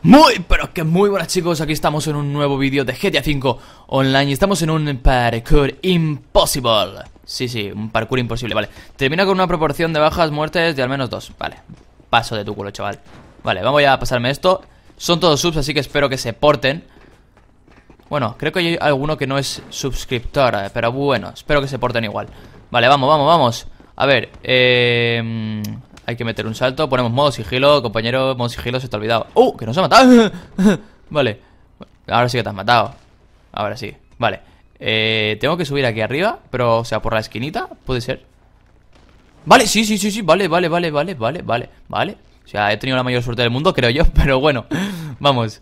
Muy, pero que muy buenas chicos, aquí estamos en un nuevo vídeo de GTA V Online y estamos en un parkour imposible Sí, sí, un parkour imposible, vale Termina con una proporción de bajas muertes de al menos dos, vale Paso de tu culo, chaval Vale, vamos ya a pasarme esto Son todos subs, así que espero que se porten bueno, creo que hay alguno que no es suscriptor, eh, pero bueno, espero que se porten igual. Vale, vamos, vamos, vamos. A ver, eh, hay que meter un salto. Ponemos modo sigilo, compañero, modo sigilo, se te ha olvidado. ¡Uh! ¡Que nos ha matado! vale, ahora sí que te has matado. Ahora sí, vale. Eh, tengo que subir aquí arriba, pero, o sea, por la esquinita, puede ser. Vale, sí, sí, sí, sí, vale, vale, vale, vale, vale, vale, vale. O sea, he tenido la mayor suerte del mundo, creo yo, pero bueno, vamos.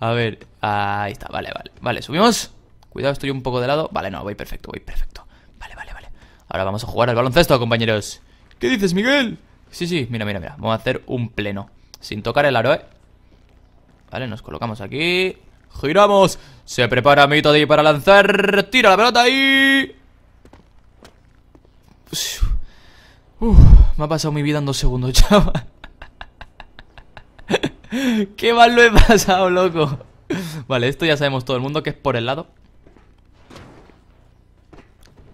A ver, ahí está, vale, vale. Vale, subimos. Cuidado, estoy un poco de lado. Vale, no, voy perfecto, voy perfecto. Vale, vale, vale. Ahora vamos a jugar al baloncesto, compañeros. ¿Qué dices, Miguel? Sí, sí, mira, mira, mira. Vamos a hacer un pleno. Sin tocar el aro, ¿eh? Vale, nos colocamos aquí. Giramos. Se prepara Mitody para lanzar. Tira la pelota y... me ha pasado mi vida en dos segundos, chaval. Qué mal lo he pasado, loco. Vale, esto ya sabemos todo el mundo que es por el lado.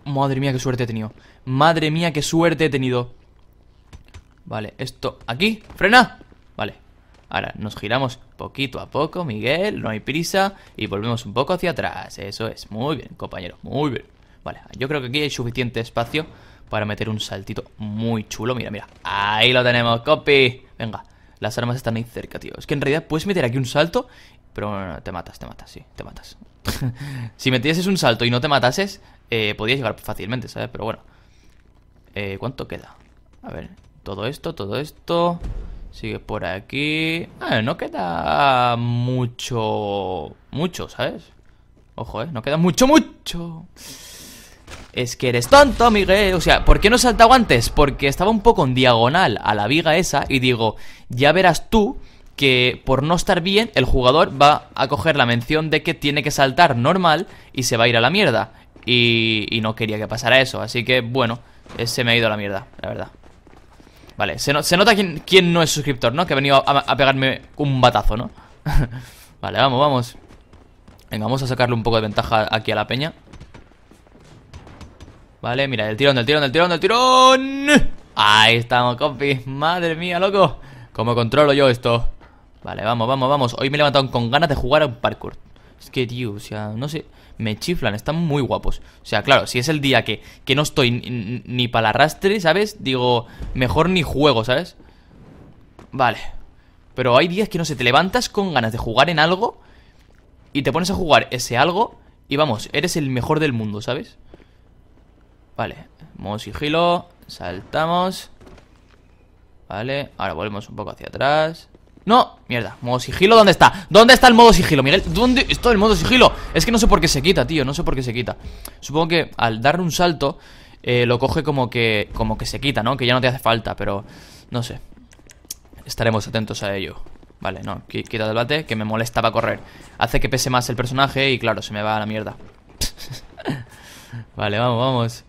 Madre mía, qué suerte he tenido. Madre mía, qué suerte he tenido. Vale, esto aquí. ¡Frena! Vale. Ahora nos giramos poquito a poco, Miguel. No hay prisa. Y volvemos un poco hacia atrás. Eso es. Muy bien, compañero Muy bien. Vale, yo creo que aquí hay suficiente espacio para meter un saltito muy chulo. Mira, mira. Ahí lo tenemos, copy. Venga. Las armas están ahí cerca, tío. Es que en realidad puedes meter aquí un salto, pero no, no, te matas, te matas, sí, te matas. si metieses un salto y no te matases, eh, podías llegar fácilmente, ¿sabes? Pero bueno. Eh, ¿Cuánto queda? A ver, todo esto, todo esto. Sigue por aquí. Ah, no queda mucho... Mucho, ¿sabes? Ojo, ¿eh? No queda mucho, mucho. Es que eres tonto, Miguel. O sea, ¿por qué no he antes? Porque estaba un poco en diagonal a la viga esa y digo, ya verás tú que por no estar bien el jugador va a coger la mención de que tiene que saltar normal y se va a ir a la mierda. Y, no quería que pasara eso, así que bueno, eh, se me ha ido a la mierda, la verdad. Vale, se, nota quién, quién, no es suscriptor, ¿no? Que ha venido a pegarme un batazo, ¿no? vale, vamos, vamos. Venga, vamos a sacarle un poco de ventaja aquí a la peña. Vale, mira, el tirón, el tirón, el tirón, el tirón Ahí estamos, compis Madre mía, loco ¿Cómo controlo yo esto? Vale, vamos, vamos, vamos Hoy me he levantado con ganas de jugar a un parkour Es que, tío, o sea, no sé Me chiflan, están muy guapos O sea, claro, si es el día que, no estoy ni, para arrastre, ¿sabes? Digo, mejor ni juego, ¿sabes? Vale Pero hay días que, no sé, te levantas con ganas de jugar en algo Y te pones a jugar ese algo Y vamos, eres el mejor del mundo, ¿sabes? Vale, modo sigilo, saltamos. Vale, ahora volvemos un poco hacia atrás. ¡No! Mierda, modo sigilo, ¿dónde está? ¿Dónde está el modo sigilo, Miguel? ¿Dónde está el modo sigilo? Es que no sé por qué se quita, tío, no sé por qué se quita Supongo que al dar un salto eh, Lo coge como que, como que se quita, ¿no? Que ya no te hace falta, pero no sé Estaremos atentos a ello Vale, no, quita del bate, que me molestaba correr Hace que pese más el personaje y claro, se me va a la mierda Vale, vamos, vamos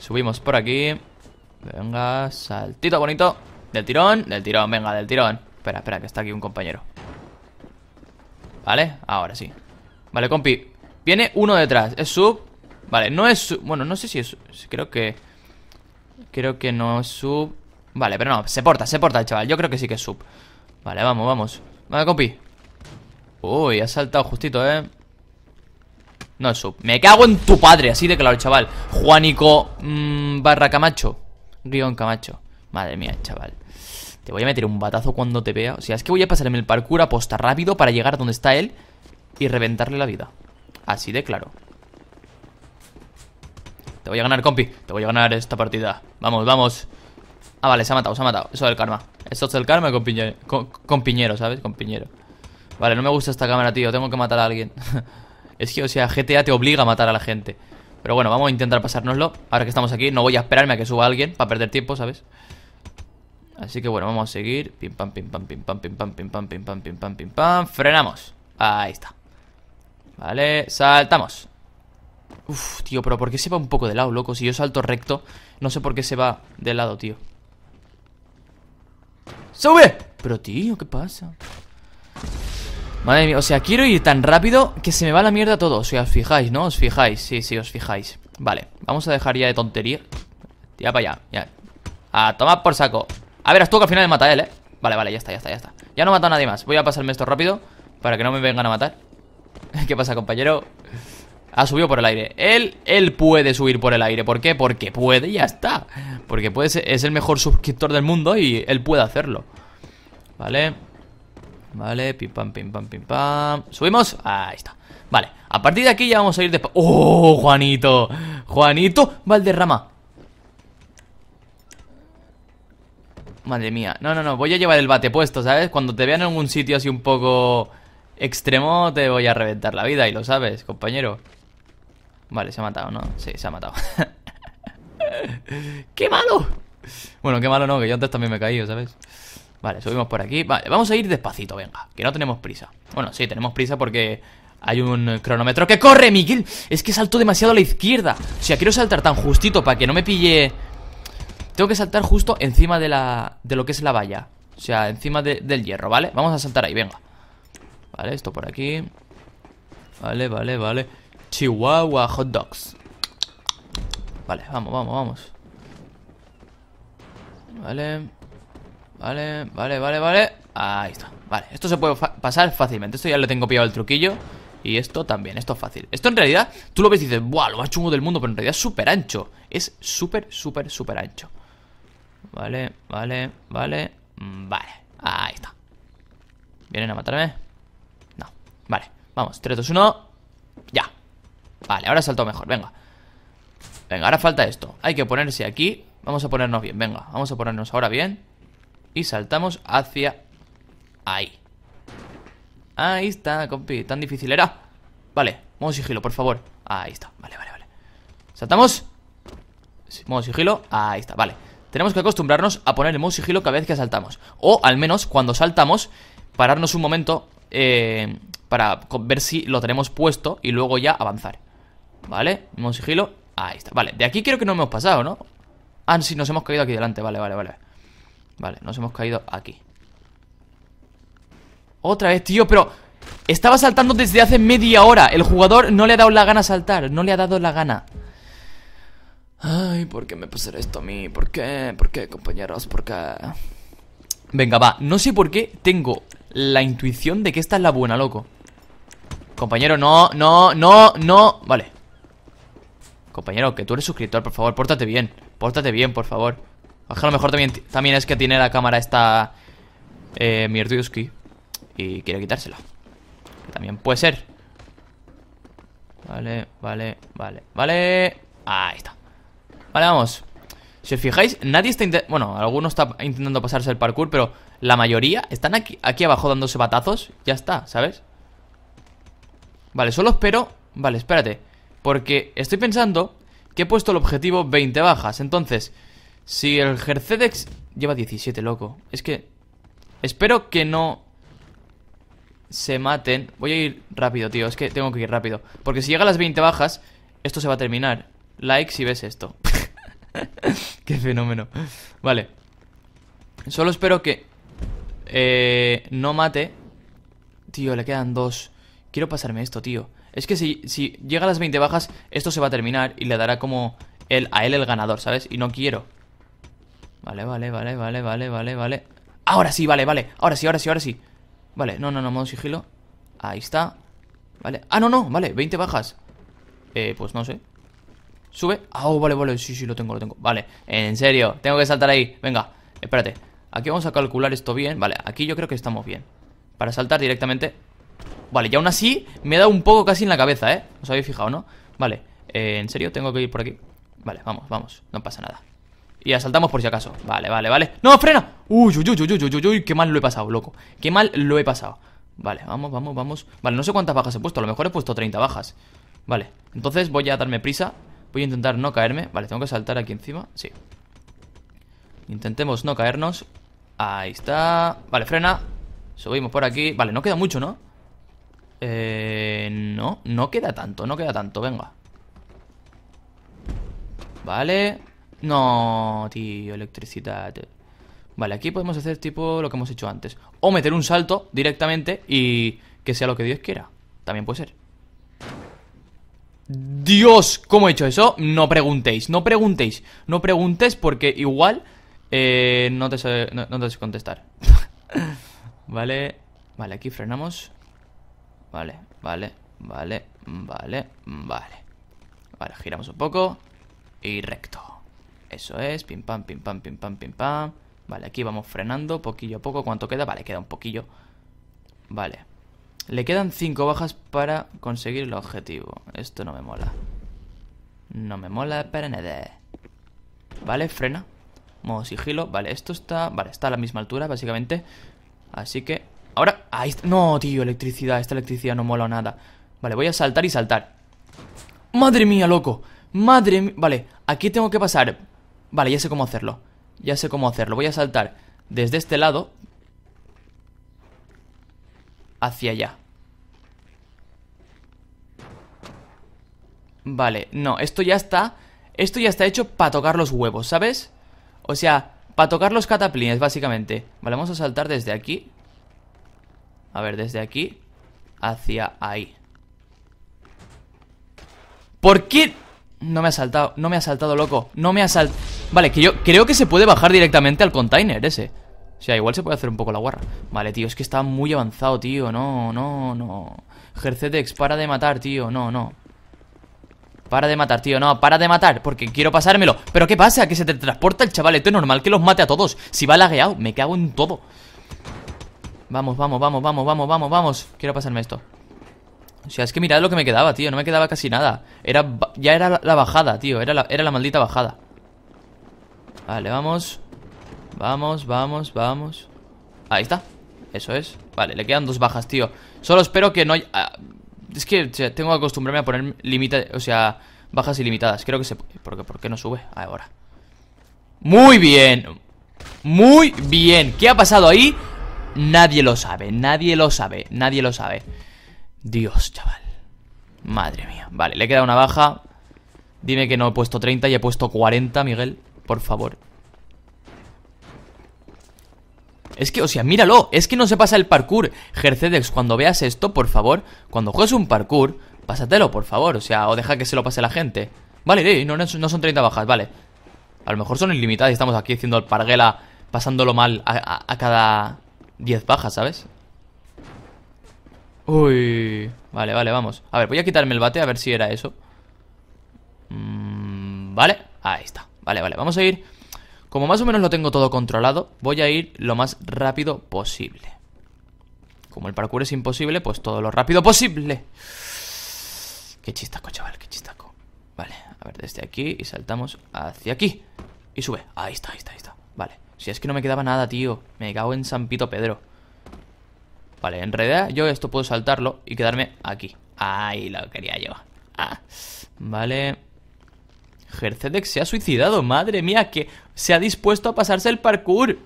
Subimos por aquí. Venga, saltito bonito. Del tirón, del tirón, venga, del tirón. Espera, espera, que está aquí un compañero. Vale, ahora sí. Vale, compi. Viene uno detrás. Es sub. Vale, no es sub. Bueno, no sé si es Creo que... Creo que no es sub. Vale, pero no. Se porta, se porta el chaval. Yo creo que sí que es sub. Vale, vamos, vamos. Vale, compi. Uy, ha saltado justito, eh. No sub. Me cago en tu padre, así de claro, chaval. Juanico mm, barra Camacho. Guión Camacho. Madre mía, chaval. Te voy a meter un batazo cuando te vea. O sea, es que voy a pasarme el parkour a posta rápido para llegar a donde está él y reventarle la vida. Así de claro. Te voy a ganar, compi. Te voy a ganar esta partida. Vamos, vamos. Ah, vale, se ha matado, se ha matado. Eso es el karma. Eso es el karma con piñero, ¿sabes? Con piñero. Vale, no me gusta esta cámara, tío. Tengo que matar a alguien. Es que, o sea, GTA te obliga a matar a la gente. Pero bueno, vamos a intentar pasárnoslo. Ahora que estamos aquí, no voy a esperarme a que suba alguien para perder tiempo, ¿sabes? Así que bueno, vamos a seguir. Pim pam, pim pam, pim pam, pim pam, pim pam, pim pam, pim pam, pim pam. Frenamos. Ahí está. Vale, saltamos. Uf, tío, pero ¿por qué se va un poco de lado, loco? Si yo salto recto, no sé por qué se va de lado, tío. ¡Sube! Pero tío, ¿qué pasa? Madre mía, o sea, quiero ir tan rápido que se me va la mierda todo. si os fijáis, ¿no? Os fijáis, sí, sí, os fijáis. Vale, vamos a dejar ya de tontería. Ya para allá, ya. A tomar por saco. A ver, tú que al final me mata él, ¿eh? Vale, vale, ya está, ya está, ya está. Ya no mata a nadie más. Voy a pasarme esto rápido para que no me vengan a matar. ¿Qué pasa, compañero? Ha subido por el aire. Él, él puede subir por el aire. ¿Por qué? Porque puede ya está. Porque puede es el mejor suscriptor del mundo y él puede hacerlo. Vale. Vale, pim pam, pim pam, pim pam. ¿Subimos? Ahí está. Vale, a partir de aquí ya vamos a ir de... ¡Oh, Juanito! Juanito Valderrama. Madre mía. No, no, no. Voy a llevar el bate puesto, ¿sabes? Cuando te vean en un sitio así un poco extremo, te voy a reventar la vida. Y lo sabes, compañero. Vale, se ha matado, ¿no? Sí, se ha matado. ¡Qué malo! Bueno, qué malo no, que yo antes también me he caído, ¿sabes? Vale, subimos por aquí. Vale, vamos a ir despacito, venga, que no tenemos prisa. Bueno, sí, tenemos prisa porque hay un cronómetro que corre, Miguel. Es que salto demasiado a la izquierda. O sea, quiero saltar tan justito para que no me pille... Tengo que saltar justo encima de la de lo que es la valla. O sea, encima del hierro, ¿vale? Vamos a saltar ahí, venga. Vale, esto por aquí. Vale, vale, vale. Chihuahua hot dogs. Vale, vamos, vamos, vamos. Vale. Vale, vale, vale, vale Ahí está, vale, esto se puede pasar fácilmente Esto ya le tengo pillado el truquillo Y esto también, esto es fácil Esto en realidad, tú lo ves y dices, ¡buah, lo más chungo del mundo! Pero en realidad es súper ancho Es súper, súper, súper ancho Vale, vale, vale mm, Vale, ahí está ¿Vienen a matarme? No, vale, vamos, 3, 2, 1 Ya, vale, ahora salto mejor, venga Venga, ahora falta esto Hay que ponerse aquí Vamos a ponernos bien, venga Vamos a ponernos ahora bien y saltamos hacia ahí. Ahí está, compi. Tan difícil era. Vale, modo sigilo, por favor. Ahí está. Vale, vale, vale. Saltamos. modo sigilo. Ahí está, vale. Tenemos que acostumbrarnos a poner el modo sigilo cada vez que saltamos. O al menos cuando saltamos, pararnos un momento eh, para ver si lo tenemos puesto y luego ya avanzar. Vale, modo sigilo. Ahí está. Vale, de aquí creo que no hemos pasado, ¿no? Ah, sí, nos hemos caído aquí delante. Vale, vale, vale. Vale, nos hemos caído aquí Otra vez, tío, pero Estaba saltando desde hace media hora El jugador no le ha dado la gana saltar No le ha dado la gana Ay, ¿por qué me pasará esto a mí? ¿Por qué? ¿Por qué, compañeros? ¿Por qué? Venga, va No sé por qué tengo la intuición de que esta es la buena, loco Compañero, no, no, no, no Vale Compañero, que tú eres suscriptor, por favor, pórtate bien Pórtate bien, por favor a lo mejor también, también es que tiene la cámara esta eh, y quiere quitársela. también puede ser. Vale, vale, vale, vale. Ahí está. Vale, vamos. Si os fijáis, nadie está... Bueno, alguno está intentando pasarse el parkour, pero la mayoría están aquí, aquí abajo dándose batazos. Ya está, ¿sabes? Vale, solo espero... Vale, espérate. Porque estoy pensando que he puesto el objetivo 20 bajas. Entonces, si el Jercedex lleva 17, loco. Es que... Espero que no se maten. Voy a ir rápido, tío. Es que tengo que ir rápido. Porque si llega a las 20 bajas, esto se va a terminar. Like si ves esto. Qué fenómeno. Vale. Solo espero que... Eh, no mate. Tío, le quedan dos. Quiero pasarme esto, tío. Es que si, si llega a las 20 bajas, esto se va a terminar y le dará como el, a él el ganador, ¿sabes? Y no quiero. Vale, vale, vale, vale, vale, vale, vale. Ahora sí, vale, vale. Ahora sí, ahora sí, ahora sí. Vale, no, no, no, modo sigilo. Ahí está. Vale. Ah, no, no, vale, 20 bajas. Eh, pues no sé. Sube. Ah, oh, vale, vale, sí, sí, lo tengo, lo tengo. Vale, en serio, tengo que saltar ahí. Venga, espérate. Aquí vamos a calcular esto bien. Vale, aquí yo creo que estamos bien. Para saltar directamente. Vale, y aún así me da un poco casi en la cabeza, ¿eh? Os habéis fijado, ¿no? Vale, eh, en serio, tengo que ir por aquí. Vale, vamos, vamos, no pasa nada. Y asaltamos por si acaso Vale, vale, vale ¡No, frena! Uy, uy, uy, uy, uy, uy, uy, qué mal lo he pasado, loco Qué mal lo he pasado Vale, vamos, vamos, vamos Vale, no sé cuántas bajas he puesto A lo mejor he puesto 30 bajas Vale, entonces voy a darme prisa Voy a intentar no caerme Vale, tengo que saltar aquí encima Sí Intentemos no caernos Ahí está Vale, frena Subimos por aquí Vale, no queda mucho, ¿no? Eh... No, no queda tanto, no queda tanto Venga Vale no, tío, electricidad. Vale, aquí podemos hacer tipo lo que hemos hecho antes. O meter un salto directamente y que sea lo que Dios quiera. También puede ser. Dios, ¿cómo he hecho eso? No preguntéis, no preguntéis. No preguntes porque igual eh, no, te sé, te sé contestar. vale, vale, aquí frenamos. Vale, vale, vale, vale, vale. Vale, giramos un poco y recto. Eso es, pim pam, pim pam, pim pam, pim pam. Vale, aquí vamos frenando poquillo a poco. ¿Cuánto queda? Vale, queda un poquillo. Vale. Le quedan 5 bajas para conseguir el objetivo. Esto no me mola. No me mola para Vale, frena. Modo sigilo. Vale, esto está... Vale, está a la misma altura, básicamente. Así que... Ahora... Ahí está... No, tío, electricidad. Esta electricidad no mola nada. Vale, voy a saltar y saltar. ¡Madre mía, loco! ¡Madre mía! Vale, aquí tengo que pasar Vale, ya sé cómo hacerlo. Ya sé cómo hacerlo. Voy a saltar desde este lado hacia allá. Vale, no, esto ya está... Esto ya está hecho para tocar los huevos, ¿sabes? O sea, para tocar los cataplines, básicamente. Vale, vamos a saltar desde aquí. A ver, desde aquí hacia ahí. ¿Por qué? No me ha saltado, no me ha saltado, loco. No me ha saltado... Vale, que yo creo que se puede bajar directamente al container ese O sea, igual se puede hacer un poco la guarra Vale, tío, es que está muy avanzado, tío No, no, no Jercedex, para de matar, tío No, no para de matar, tío, no, para de matar Porque quiero pasármelo ¿Pero qué pasa? Que se te transporta el chaval Esto es normal que los mate a todos Si va lagueado, me cago en todo Vamos, vamos, vamos, vamos, vamos, vamos, vamos Quiero pasarme esto o sea, es que mirad lo que me quedaba, tío. No me quedaba casi nada. Era, ya era la bajada, tío. Era era la maldita bajada. Vale, vamos Vamos, vamos, vamos Ahí está, eso es Vale, le quedan dos bajas, tío Solo espero que no haya... Ah, es que tengo que acostumbrarme a poner limita... O sea, bajas ilimitadas Creo que se... ¿Por qué, ¿Por qué no sube? Ahora Muy bien Muy bien ¿Qué ha pasado ahí? Nadie lo sabe, nadie lo sabe, nadie lo sabe Dios, chaval Madre mía Vale, le queda una baja Dime que no he puesto 30 y he puesto 40, Miguel por favor Es que, o sea, míralo, es que no se pasa el parkour Gercedex, cuando veas esto, por favor Cuando juegues un parkour, pásatelo, por favor O sea, o deja que se lo pase la gente Vale, no, no son 30 bajas, vale A lo mejor son ilimitadas y estamos aquí haciendo el parguela Pasándolo mal a, cada 10 bajas, ¿sabes? Uy, vale, vale, vamos A ver, voy a quitarme el bate a ver si era eso mm, Vale, ahí está Vale, vale, vamos a ir... Como más o menos lo tengo todo controlado, voy a ir lo más rápido posible. Como el parkour es imposible, pues todo lo rápido posible. Qué chistaco, chaval, qué chistaco. Vale, a ver, desde aquí y saltamos hacia aquí. Y sube. Ahí está, ahí está, ahí está. Vale. Si es que no me quedaba nada, tío. Me cago en San Pito Pedro. Vale, en realidad yo esto puedo saltarlo y quedarme aquí. Ahí lo quería yo. Ah. Vale que se ha suicidado, madre mía, que se ha dispuesto a pasarse el parkour.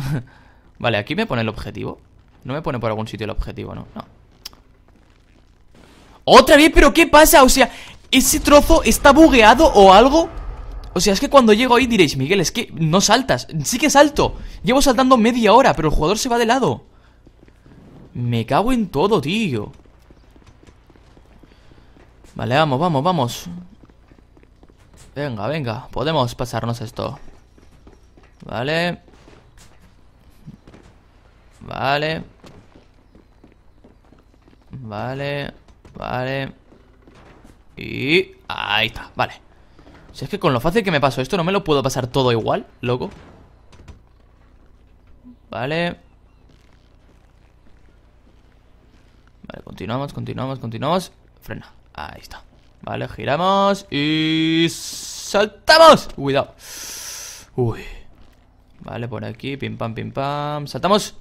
vale, aquí me pone el objetivo. No me pone por algún sitio el objetivo, ¿no? No. ¡Otra vez! ¿Pero qué pasa? O sea, ¿ese trozo está bugueado o algo? O sea, es que cuando llego ahí diréis, Miguel, es que no saltas. Sí que salto. Llevo saltando media hora, pero el jugador se va de lado. Me cago en todo, tío. Vale, vamos, vamos, vamos. Venga, venga, podemos pasarnos esto Vale Vale Vale Vale Y... ahí está, vale Si es que con lo fácil que me paso esto no me lo puedo pasar todo igual, loco Vale Vale, continuamos, continuamos, continuamos Frena, ahí está Vale, giramos y... ¡Saltamos! Cuidado Uy Vale, por aquí, pim pam, pim pam ¡Saltamos!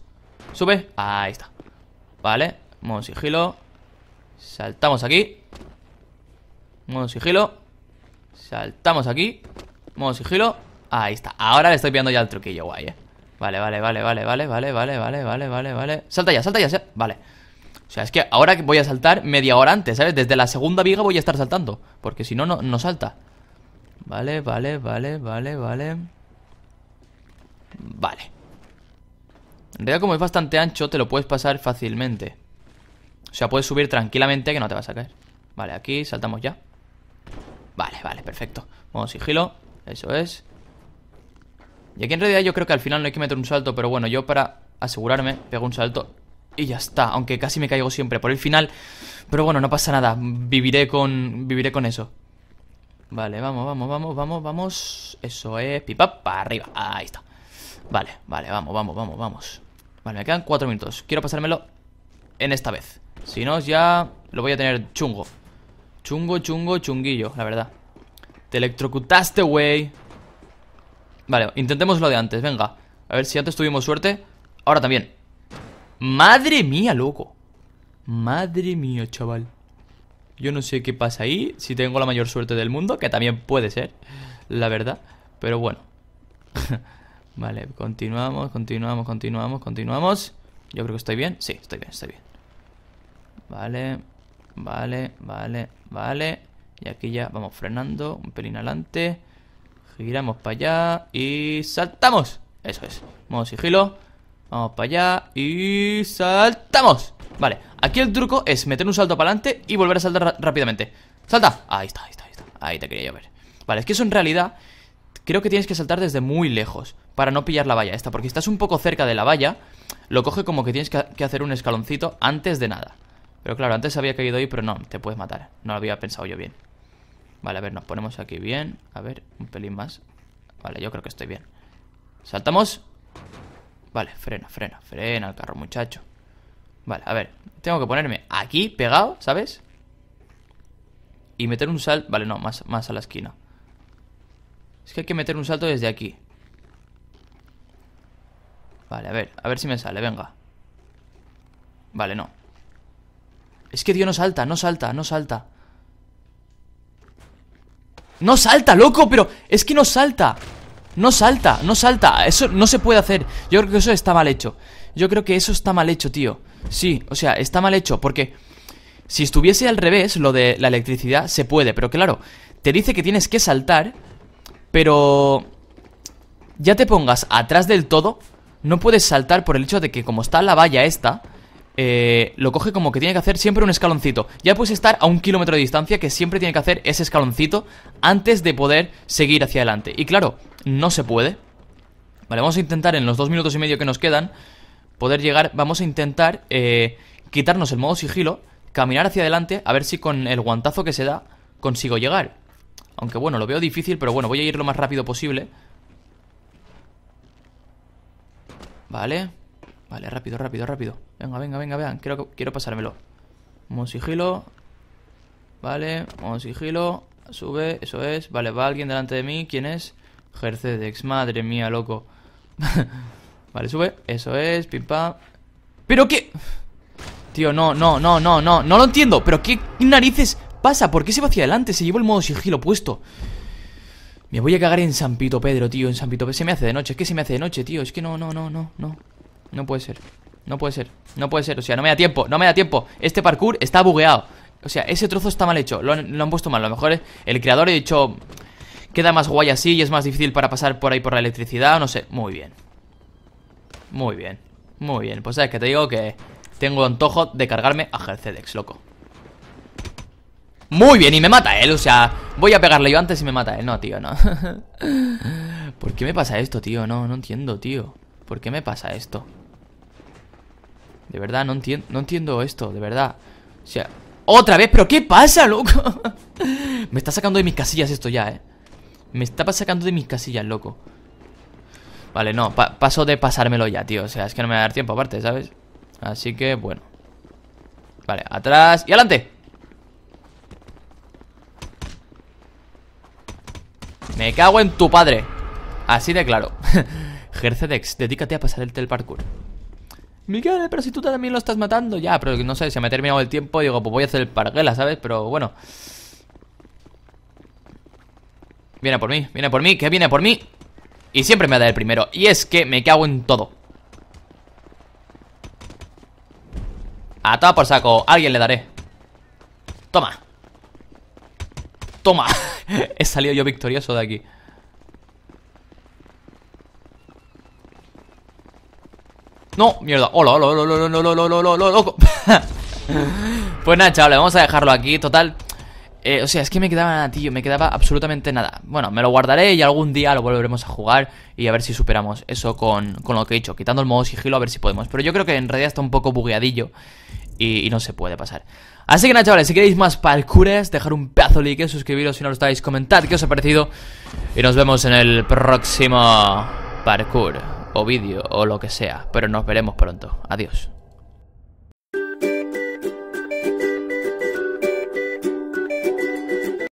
Sube, ahí está Vale, modo sigilo Saltamos aquí Modo sigilo Saltamos aquí Modo sigilo Ahí está, ahora le estoy viendo ya el truquillo guay, eh Vale, vale, vale, vale, vale, vale, vale, vale, vale, vale Salta ya, salta ya, vale o sea, es que ahora voy a saltar media hora antes, ¿sabes? Desde la segunda viga voy a estar saltando. Porque si no, no, salta. Vale, vale, vale, vale, vale. Vale. En realidad, como es bastante ancho, te lo puedes pasar fácilmente. O sea, puedes subir tranquilamente que no te vas a caer. Vale, aquí saltamos ya. Vale, vale, perfecto. Vamos, sigilo. Eso es. Y aquí en realidad yo creo que al final no hay que meter un salto, pero bueno, yo para asegurarme pego un salto y ya está, aunque casi me caigo siempre por el final, pero bueno, no pasa nada, viviré con viviré con eso. Vale, vamos, vamos, vamos, vamos, vamos. Eso es pipa para arriba. Ahí está. Vale, vale, vamos, vamos, vamos, vamos. Vale, me quedan cuatro minutos. Quiero pasármelo en esta vez. Si no, ya lo voy a tener chungo. Chungo, chungo, chunguillo, la verdad. Te electrocutaste, güey. Vale, intentemos lo de antes, venga. A ver si antes tuvimos suerte. Ahora también. Madre mía, loco. Madre mía, chaval. Yo no sé qué pasa ahí. Si tengo la mayor suerte del mundo, que también puede ser, la verdad. Pero bueno. vale, continuamos, continuamos, continuamos, continuamos. Yo creo que estoy bien. Sí, estoy bien, estoy bien. Vale, vale, vale, vale. Y aquí ya vamos frenando, un pelín adelante. Giramos para allá y saltamos. Eso es. Modo sigilo. Vamos para allá y saltamos Vale, aquí el truco es meter un salto para adelante y volver a saltar rápidamente ¡Salta! Ahí está, ahí está, ahí está Ahí te quería yo ver Vale, es que eso en realidad creo que tienes que saltar desde muy lejos para no pillar la valla esta Porque si estás un poco cerca de la valla, lo coge como que tienes que hacer un escaloncito antes de nada Pero claro, antes había caído ahí, pero no, te puedes matar No lo había pensado yo bien Vale, a ver, nos ponemos aquí bien A ver, un pelín más Vale, yo creo que estoy bien Saltamos Vale, frena, frena, frena el carro, muchacho. Vale, a ver, tengo que ponerme aquí, pegado, ¿sabes? Y meter un salto... Vale, no, más, más a la esquina. Es que hay que meter un salto desde aquí. Vale, a ver, a ver si me sale, venga. Vale, no. Es que, dios no salta, no salta, no salta. No salta, loco, pero es que no salta. No salta, no salta. Eso no se puede hacer. Yo creo que eso está mal hecho. Yo creo que eso está mal hecho, tío. Sí, o sea, está mal hecho. Porque si estuviese al revés, lo de la electricidad, se puede. Pero claro, te dice que tienes que saltar. Pero... Ya te pongas atrás del todo. No puedes saltar por el hecho de que como está la valla esta eh, lo coge como que tiene que hacer siempre un escaloncito. Ya puedes estar a un kilómetro de distancia, que siempre tiene que hacer ese escaloncito antes de poder seguir hacia adelante. Y claro, no se puede. Vale, vamos a intentar en los dos minutos y medio que nos quedan poder llegar. Vamos a intentar eh, quitarnos el modo sigilo, caminar hacia adelante, a ver si con el guantazo que se da consigo llegar. Aunque bueno, lo veo difícil, pero bueno, voy a ir lo más rápido posible. Vale. Vale, rápido, rápido, rápido. Venga, venga, venga, vean. Quiero, quiero pasármelo. Modo sigilo. Vale, modo sigilo. Sube, eso es. Vale, va alguien delante de mí. ¿Quién es? Jercedex, madre mía, loco. vale, sube. Eso es, pim pam. ¿Pero qué? Tío, no, no, no, no, no. No lo entiendo. ¿Pero qué narices pasa? ¿Por qué se va hacia adelante? Se lleva el modo sigilo puesto. Me voy a cagar en San Pedro, tío. En San Se me hace de noche. Es que se me hace de noche, tío. Es que no, no, no, no, no. No puede ser, no puede ser, no puede ser O sea, no me da tiempo, no me da tiempo Este parkour está bugueado O sea, ese trozo está mal hecho, lo han, puesto mal A lo mejor eh, el creador ha dicho Queda más guay así y es más difícil para pasar por ahí por la electricidad No sé, muy bien Muy bien, muy bien Pues sabes que te digo que tengo antojo de cargarme a Hercedex, loco muy bien, y me mata él, o sea Voy a pegarle yo antes y me mata él No, tío, no ¿Por qué me pasa esto, tío? No, no entiendo, tío ¿Por qué me pasa esto? De verdad, no, entiendo entiendo esto, de verdad. O sea, otra vez, pero ¿qué pasa, loco? Me está sacando de mis casillas esto ya, ¿eh? Me está sacando de mis casillas, loco. Vale, no, paso de pasármelo ya, tío. O sea, es que no me va a dar tiempo aparte, ¿sabes? Así que, bueno. Vale, atrás y adelante. Me cago en tu padre. Así de claro. Jercedex, dedícate a pasar el tel parkour. Miguel, pero si tú también lo estás matando. Ya, pero no sé, si me ha terminado el tiempo. Digo, pues voy a hacer el parguela, ¿sabes? Pero bueno. Viene por mí, viene por mí, que viene por mí. Y siempre me da el primero. Y es que me cago en todo. A toda por saco. alguien le daré. Toma. Toma. He salido yo victorioso de aquí. No, mierda. Hola, hola, hola, hola, hola, loco. pues nada, chavales, vamos a dejarlo aquí. Total. Eh, o sea, es que me quedaba, nada, tío, me quedaba absolutamente nada. Bueno, me lo guardaré y algún día lo volveremos a jugar y a ver si superamos eso con, lo que he dicho, quitando el modo sigilo a ver si podemos. Pero yo creo que en realidad está un poco bugueadillo y, no se puede pasar. Así que nada, chavales, si queréis más parkoures, dejar un pedazo de like, suscribiros si no lo estáis, comentad qué os ha parecido y nos vemos en el próximo parkour o vídeo o lo que sea, pero nos veremos pronto. Adiós.